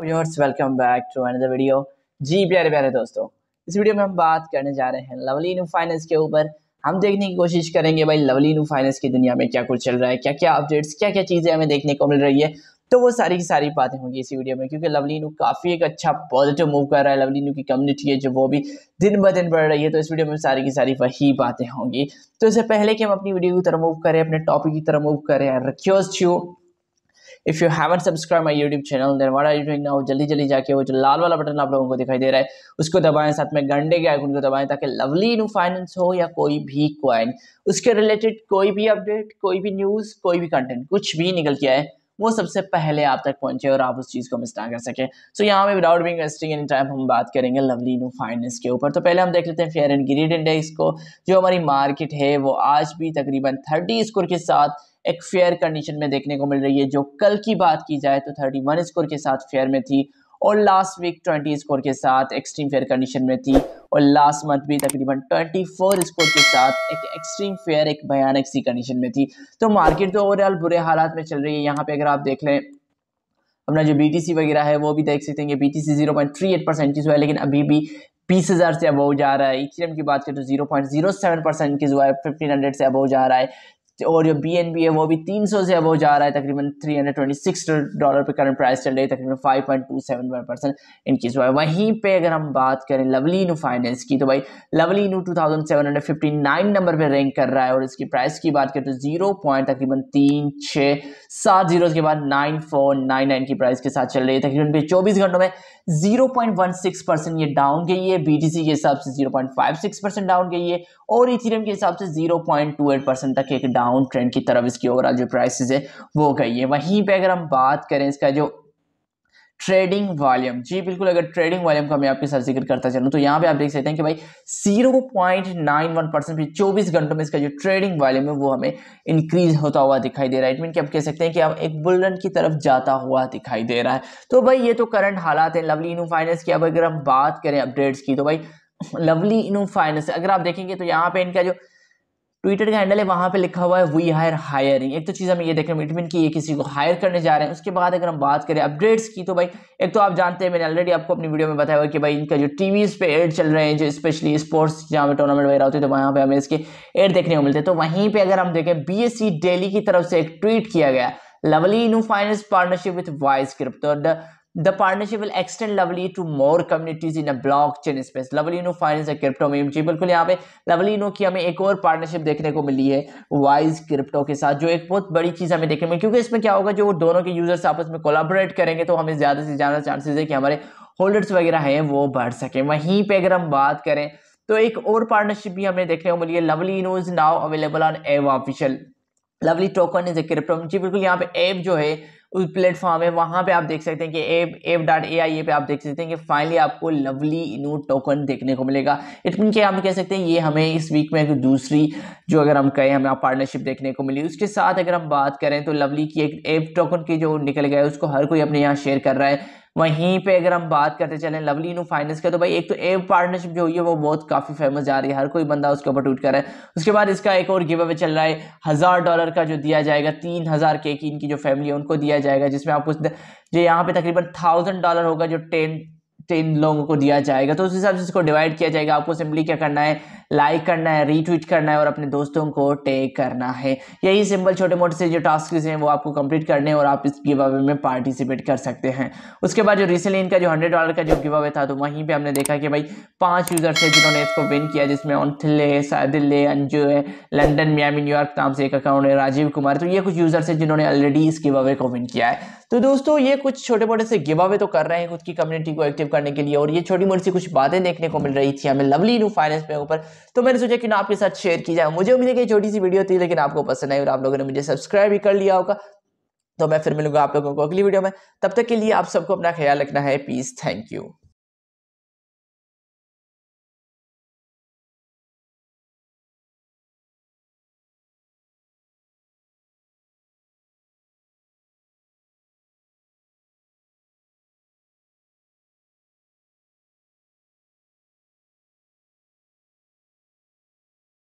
Viewers welcome back to another video जी प्यारे प्यारे दोस्तों इस वीडियो में हम बात करने जा रहे हैं लवली न्यू फाइनेंस के ऊपर हम देखने की कोशिश करेंगे भाई लवली न्यू फाइनेंस की दुनिया में क्या कुछ चल रहा है क्या क्या अपडेट्स क्या क्या चीज़ें हमें देखने को मिल रही है तो वो सारी की सारी बातें होंगी इसी वीडियो में क्योंकि लवली नू काफ़ी एक अच्छा पॉजिटिव मूव कर रहा है लवली नू की कम्युनिटी है जो वो भी दिन ब दिन बढ़ रही है तो इस वीडियो में सारी की सारी वही बातें होंगी तो इससे पहले कि हम अपनी वीडियो की तरफ मूव करें अपने टॉपिक की तरफ मूव करें request you if you haven't subscribe my YouTube channel then what are you doing now जल्दी जल्दी जाके वो जो लाल वाला बटन आप लोगों को दिखाई दे रहा है उसको दबाएं साथ में गंडे के आइकन को दबाएं ताकि लवली न्यू फाइनेंस हो या कोई भी क्वाइन उसके रिलेटेड कोई भी अपडेट कोई भी न्यूज़ कोई भी कंटेंट कुछ भी निकल के आए वो सबसे पहले आप तक पहुंचे और आप उस चीज़ को मिस ना कर सकें सो so, यहाँ पे without being wasting any time हम बात करेंगे लवली नो फाइनेंस के ऊपर तो पहले हम देख लेते हैं फेयर एंड ग्रीड इंडेक्स को जो हमारी मार्केट है वो आज भी तकरीबन थर्टी स्कोर के साथ एक फेयर कंडीशन में देखने को मिल रही है जो कल की बात की जाए तो थर्टी वन स्कोर के साथ फेयर में थी और लास्ट वीक ट्वेंटी स्कोर के साथ एक्सट्रीम फेयर कंडीशन में थी और लास्ट मंथ भी तकरीबन 24 स्कोर के साथ एक एक्सट्रीम फेयर एक भयानक सी कंडीशन में थी तो मार्केट तो ओवरऑल बुरे हालात में चल रही है यहाँ पे अगर आप देख लें अपना जो बी वगैरह है वो भी देख सकते हैं B T C zero point है लेकिन अभी भी बीस हज़ार से अबव जा रहा है ई की बात करें तो zero point zero seven percent की जो है फिफ्टीन हंड्रेड से अबव जा रहा है और जो बी एन बी है वो भी तीन सौ से अब हो जा रहा है तकरीबन सिक्स डॉलर पे करंट प्राइस चल रही है तकरीबन 5.271 परसेंट इनक्रीज हुआ है वहीं पे अगर हम बात करें लवली नू फाइनेंस की तो भाई लवली फिफ्टी नाइन नंबर पे रैंक कर रहा है और इसकी प्राइस की बात करें तो जीरो पॉइंट तकरीबन तीन छः सात जीरो के बाद नाइन फोर नाइन नाइन की प्राइस के साथ चल रही है तकरीबन पे चौबीस घंटों में zero point one six percent ये डाउन गई है बी टी सी के हिसाब से zero point five six percent down गई है और इथीरियम e के हिसाब से zero point two eight percent तक एक डाउन डाउन ट्रेंड की तरफ इसकी ओवरऑल जो प्राइसेस है वो गई है वहीं पे अगर हम बात करें इसका जो ट्रेडिंग वॉल्यूम जी बिल्कुल अगर ट्रेडिंग वॉल्यूम का मैं आपके साथ जिक्र करता चलूँ तो यहाँ पे आप देख सकते हैं कि भाई zero point nine one percent चौबीस घंटों में इसका जो ट्रेडिंग वॉल्यूम है वो हमें इंक्रीज होता हुआ दिखाई दे रहा है इट मीन कि आप कह सकते हैं कि अब एक बुलरन की तरफ जाता हुआ दिखाई दे रहा है तो भाई ये तो करंट हालात हैं लवली इनू फाइनेंस की अब अगर हम बात करें अपडेट्स की तो भाई लवली इनू फाइनेंस अगर आप देखेंगे तो यहाँ पे इनका जो ट्विटर का हैंडल है वहाँ पे लिखा हुआ है वी हायर हायरिंग एक तो चीज़ हमें ये देखना मिटमिन कि ये किसी को हायर करने जा रहे हैं उसके बाद अगर हम बात करें अपडेट्स की तो भाई एक तो आप जानते हैं मैंने ऑलरेडी आपको अपनी वीडियो में बताया हुआ कि भाई इनका जो टी वीज़ पे एड चल रहे हैं जो स्पेशली स्पोर्ट्स जहाँ पे टूर्नामेंट वगैरह होते हैं तो वहाँ पर हमें इसके एड देखने को मिलते हैं तो वहीं पर अगर हम देखें बी डेली की तरफ से एक ट्वीट किया गया Lovely Inu finance partnership with Vice crypto The partnership will extend Lavlino to more communities in a blockchain space. Lavlino finance and crypto में जी बिल्कुल यहाँ पे लवलिनो की हमें एक और पार्टनरशिप देखने को मिली है वाइज क्रिप्टो के साथ जो एक बहुत बड़ी चीज़ हमें देखने में क्योंकि इसमें क्या होगा जो दोनों के यूजर्स आपस में कोलाबोरेट करेंगे तो हमें ज़्यादा से ज़्यादा चांसेस है कि हमारे होल्डर्स वगैरह हैं वो बढ़ सके वहीं पर अगर हम बात करें तो एक और पार्टनरशिप भी हमें देखने को मिली है Lovely Inu is now available on एव official Lovely token is a crypto जी बिल्कुल यहाँ पे एव जो है उस प्लेटफॉर्म है वहाँ पे आप देख सकते हैं कि app app dot A I A पे आप देख सकते हैं कि फाइनली आपको लवली इनू टोकन देखने को मिलेगा इट मीन कि हम कह सकते हैं ये हमें इस वीक में दूसरी जो अगर हम कहें हमें पार्टनरशिप देखने को मिली उसके साथ अगर हम बात करें तो लवली की एक एप टोकन की जो निकल गया है उसको हर कोई अपने यहाँ शेयर कर रहा है वहीं पे अगर हम बात करते चलें लवली इनू फाइनेंस का तो भाई एक तो ए पार्टनरशिप जो हुई है वो बहुत काफ़ी फेमस जा रही है हर कोई बंदा उसके ऊपर टूट कर रहा है उसके बाद इसका एक और गिव अवे चल रहा है हज़ार डॉलर का जो दिया जाएगा तीन हज़ार के की इनकी जो फैमिली है उनको दिया जाएगा जिसमें आपको जो यहाँ पे तकरीबन थाउजेंड डॉलर होगा जो टेन टेन लोगों को दिया जाएगा तो उस हिसाब से इसको डिवाइड किया जाएगा आपको सिंपली क्या करना है लाइक करना है रीट्वीट करना है और अपने दोस्तों को टेक करना है यही सिंपल छोटे मोटे से जो टास्क हैं वो आपको कंप्लीट करने और आप इस गिव अवे में पार्टिसिपेट कर सकते हैं उसके बाद जो रिसेंटली इनका जो हंड्रेड डॉलर का जो गिव अवे था तो वहीं पर हमने देखा कि भाई पाँच यूजर्स है जिन्होंने इसको विन किया जिसमें ऑनथिले सादिले अंजू है लंडन मियामी न्यूयॉर्क नाम से एक अकाउंट है राजीव कुमार तो ये कुछ यूजर्स है जिन्होंने ऑलरेडी इस गिव अवे को विन किया है तो दोस्तों ये कुछ छोटे मोटे से गिव अवे तो कर रहे हैं खुद की कम्युनिटी को एक्टिव करने के लिए और ये छोटी मोटी सी कुछ बातें देखने को मिल रही थी हमें लवली न्यू फाइनेंस में ऊपर तो मैंने सोचा कि ना आपके साथ शेयर की जाए मुझे उम्मीद है कि छोटी सी वीडियो थी लेकिन आपको पसंद आई और आप लोगों ने मुझे सब्सक्राइब भी कर लिया होगा तो मैं फिर मिलूंगा आप लोगों को अगली वीडियो में तब तक के लिए आप सबको अपना ख्याल रखना है प्लीज़ थैंक यू